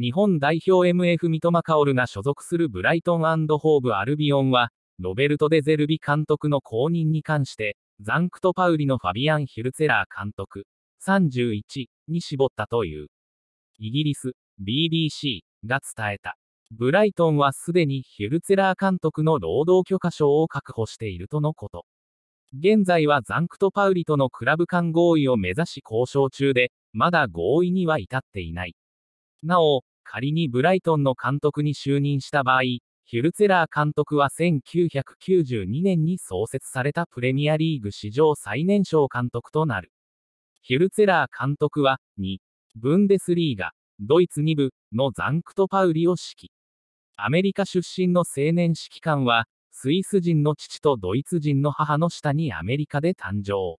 日本代表 MF 三笘薫が所属するブライトンホーブ・アルビオンは、ロベルト・デ・ゼルビ監督の後任に関して、ザンクト・パウリのファビアン・ヒルツェラー監督、31に絞ったという。イギリス、BBC が伝えた。ブライトンはすでにヒルツェラー監督の労働許可証を確保しているとのこと。現在はザンクト・パウリとのクラブ間合意を目指し交渉中で、まだ合意には至っていない。なお、仮にブライトンの監督に就任した場合、ヒュルツェラー監督は1992年に創設されたプレミアリーグ史上最年少監督となる。ヒュルツェラー監督は2、ブンデスリーガ、ドイツ2部のザンクト・パウリを指揮。アメリカ出身の青年指揮官は、スイス人の父とドイツ人の母の下にアメリカで誕生。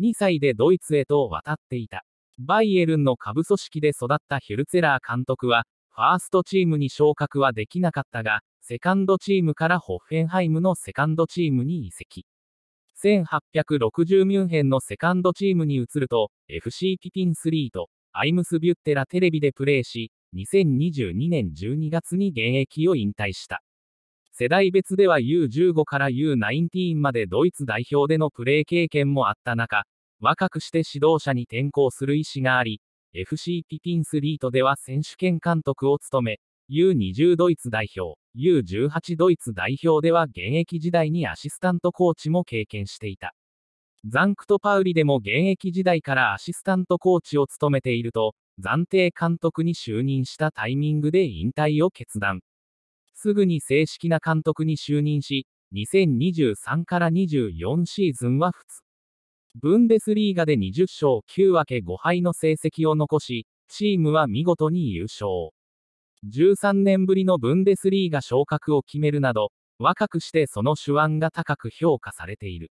2歳でドイツへと渡っていた。バイエルンの下部組織で育ったヒュルツェラー監督は、ファーストチームに昇格はできなかったが、セカンドチームからホッフェンハイムのセカンドチームに移籍。1860ミュンヘンのセカンドチームに移ると、FC ピピン3とアイムス・ビュッテラテレビでプレーし、2022年12月に現役を引退した。世代別では U15 から U19 までドイツ代表でのプレー経験もあった中、若くして指導者に転向する意思があり、FC ピピンスリートでは選手権監督を務め、U20 ドイツ代表、U18 ドイツ代表では現役時代にアシスタントコーチも経験していた。ザンクト・パウリでも現役時代からアシスタントコーチを務めていると、暫定監督に就任したタイミングで引退を決断。すぐに正式な監督に就任し、2023から24シーズンは普通。ブンデスリーガで20勝9分け5敗の成績を残し、チームは見事に優勝。13年ぶりのブンデスリーガ昇格を決めるなど、若くしてその手腕が高く評価されている。